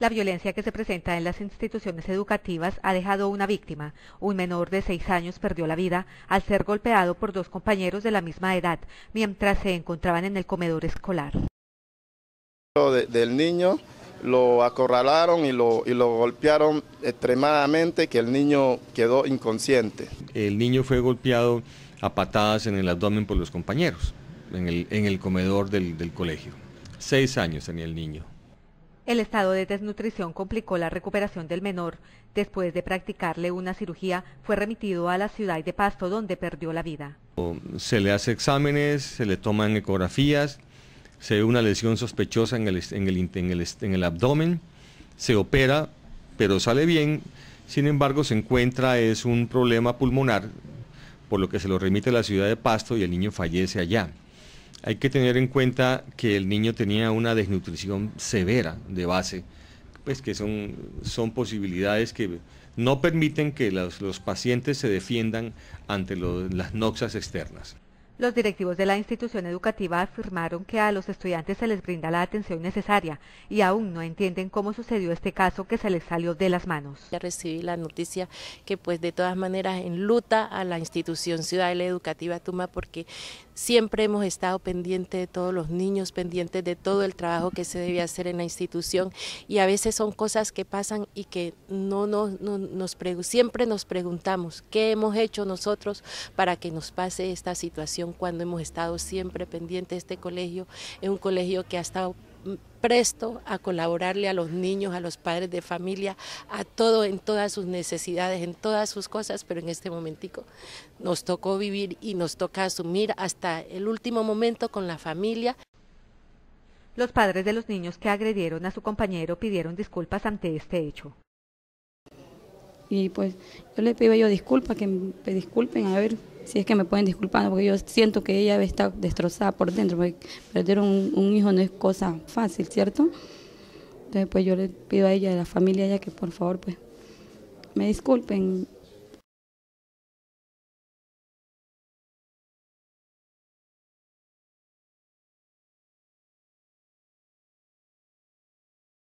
La violencia que se presenta en las instituciones educativas ha dejado una víctima. Un menor de seis años perdió la vida al ser golpeado por dos compañeros de la misma edad mientras se encontraban en el comedor escolar. del niño lo acorralaron y lo, golpearon extremadamente que el niño quedó inconsciente. El niño fue golpeado a patadas en el abdomen por los compañeros en el, comedor del, del colegio. Seis años tenía el niño. El estado de desnutrición complicó la recuperación del menor. Después de practicarle una cirugía, fue remitido a la ciudad de Pasto, donde perdió la vida. Se le hace exámenes, se le toman ecografías, se ve una lesión sospechosa en el, abdomen, se opera, pero sale bien. Sin embargo, se encuentra es un problema pulmonar, por lo que se lo remite a la ciudad de Pasto y el niño fallece allá. Hay que tener en cuenta que el niño tenía una desnutrición severa de base, pues que son, son posibilidades que no permiten que los, pacientes se defiendan ante las noxas externas. Los directivos de la institución educativa afirmaron que a los estudiantes se les brinda la atención necesaria y aún no entienden cómo sucedió este caso que se les salió de las manos. Ya recibí la noticia que pues de todas maneras luta a la institución ciudadela educativa Tuma porque Siempre hemos estado pendiente de todos los niños, pendientes de todo el trabajo que se debe hacer en la institución y a veces son cosas que pasan y que no, no, nos siempre nos preguntamos qué hemos hecho nosotros para que nos pase esta situación cuando hemos estado siempre pendientes. Este colegio es un colegio que ha estado presto a colaborarle a los niños, a los padres de familia, a todo, en todas sus necesidades, en todas sus cosas, pero en este momentico nos tocó vivir y nos toca asumir hasta el último momento con la familia. Los padres de los niños que agredieron a su compañero pidieron disculpas ante este hecho. Y pues yo le pido yo disculpas, que me disculpen, a ver, si es que me pueden disculpar, porque yo siento que ella está destrozada por dentro, porque perder un, un, hijo no es cosa fácil, ¿cierto? Entonces, pues yo le pido a ella, a la familia, ya que por favor, pues me disculpen